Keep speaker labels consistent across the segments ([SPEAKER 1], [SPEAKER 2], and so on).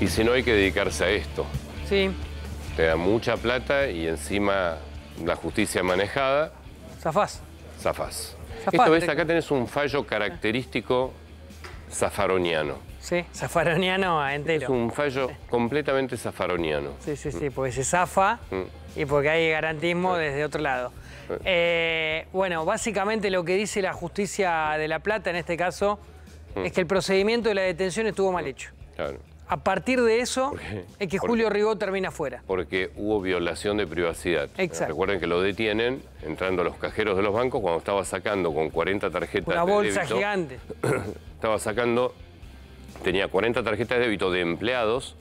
[SPEAKER 1] Y si no, hay que dedicarse a esto. Sí. Te da mucha plata y encima la justicia manejada. Zafás. Zafás. esto ves, acá tenés un fallo característico zafaroniano.
[SPEAKER 2] Sí, zafaroniano entero. Es un
[SPEAKER 1] fallo completamente zafaroniano.
[SPEAKER 2] Sí, sí, sí, mm. porque se zafa mm. y porque hay garantismo desde otro lado. Eh, bueno, básicamente lo que dice la justicia de La Plata en este caso mm. es que el procedimiento de la detención estuvo mal hecho. Claro. A partir de eso es que Julio Rigó termina fuera.
[SPEAKER 1] Porque hubo violación de privacidad. Exacto. Recuerden que lo detienen entrando a los cajeros de los bancos cuando estaba sacando con 40 tarjetas Una bolsa gigante. estaba sacando, tenía 40 tarjetas de débito de empleados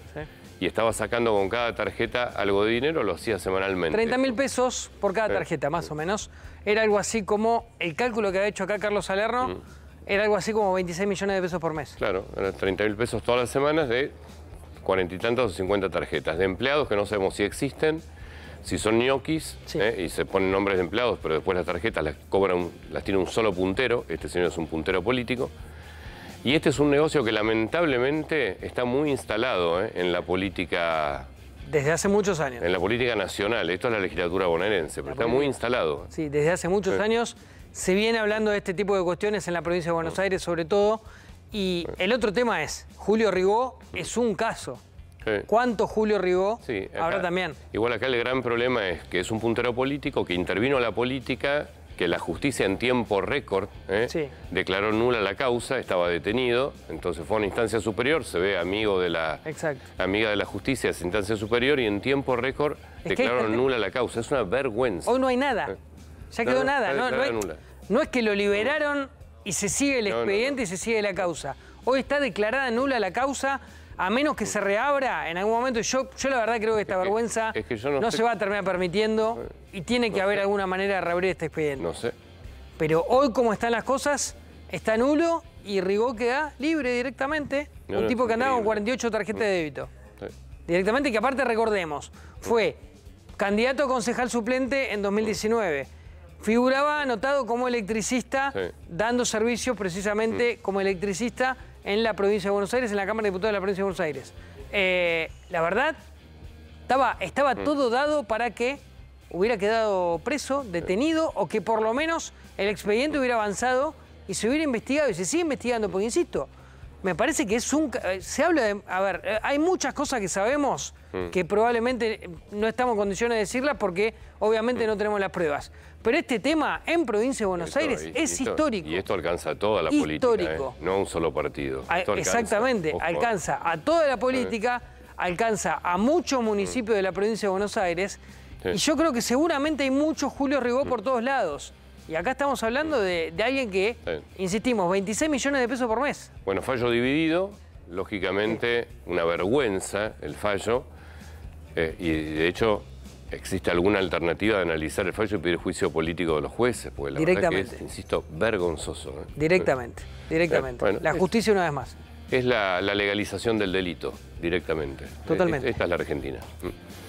[SPEAKER 1] y estaba sacando con cada tarjeta algo de dinero, lo hacía semanalmente. 30 mil
[SPEAKER 2] pesos por cada tarjeta, más o menos. Era algo así como el cálculo que había hecho acá Carlos Salerno. Mm. Era algo así como 26 millones de pesos por mes.
[SPEAKER 1] Claro, eran 30 mil pesos todas las semanas de cuarenta y tantos o 50 tarjetas de empleados que no sabemos si existen, si son ñoquis ¿eh? y se ponen nombres de empleados, pero después las tarjetas las cobran, las tiene un solo puntero. Este señor es un puntero político. Y este es un negocio que lamentablemente está muy instalado ¿eh? en la política desde hace muchos años. En la política nacional, esto es la legislatura bonaerense, pero está muy instalado.
[SPEAKER 2] Sí, desde hace muchos años se viene hablando de este tipo de cuestiones en la provincia de Buenos Aires sobre todo. Y el otro tema es, Julio Rigó es un caso.
[SPEAKER 1] ¿Cuánto Julio Rigó? Sí, Ahora también. Igual acá el gran problema es que es un puntero político que intervino a la política que la justicia en tiempo récord ¿eh? declaró nula la causa, estaba detenido, entonces fue a una instancia superior, se ve amigo de la amiga de la justicia, es instancia superior y en tiempo récord declaró declararon este- nula la causa, es una vergüenza. Hoy no
[SPEAKER 2] hay nada, eh. ya quedó nada, no, no es que lo liberaron y se sigue el expediente y se sigue la causa. Hoy está declarada nula la causa a menos que mm. se reabra en algún momento. Yo, yo la verdad creo que esta vergüenza no, se va a terminar permitiendo y tiene que haber alguna manera de reabrir este expediente. No sé. Pero hoy, como están las cosas, está nulo y Rigó queda libre directamente. un tipo que andaba con 48 tarjetas de mm. débito. Directamente, que aparte recordemos, fue mm. candidato a concejal suplente en 2019 Figuraba anotado como electricista, dando servicio precisamente mm. como electricista en la provincia de Buenos Aires, en la Cámara de Diputados de la provincia de Buenos Aires. Eh, la verdad, estaba, estaba mm. todo dado para que hubiera quedado preso, detenido, o que por lo menos el expediente hubiera avanzado y se hubiera investigado, y se sigue investigando, porque insisto, me parece que es un... Eh, se habla de... A ver, eh, hay muchas cosas que sabemos mm. que probablemente no estamos en condiciones de decirlas porque obviamente no mm. tenemos las pruebas. Pero este tema en provincia de Buenos Aires es histórico.
[SPEAKER 1] Y esto alcanza a toda la política, ¿eh? no a un solo partido. Ah, exactamente, alcanza
[SPEAKER 2] a toda la política, alcanza a muchos mm. municipios de la provincia de Buenos Aires. Y yo creo que seguramente hay mucho Julio Rigó por todos lados. Y acá estamos hablando de, alguien que, insistimos, 26 millones de pesos por mes.
[SPEAKER 1] Bueno, fallo dividido, lógicamente una vergüenza el fallo. Eh, y de hecho, ¿existe alguna alternativa de analizar el fallo y pedir juicio político de los jueces? Porque la verdad que insisto, vergonzoso. ¿eh? Directamente,
[SPEAKER 2] directamente. la justicia una vez más.
[SPEAKER 1] Es la, legalización del delito, directamente. Totalmente. Esta es la Argentina. Mm.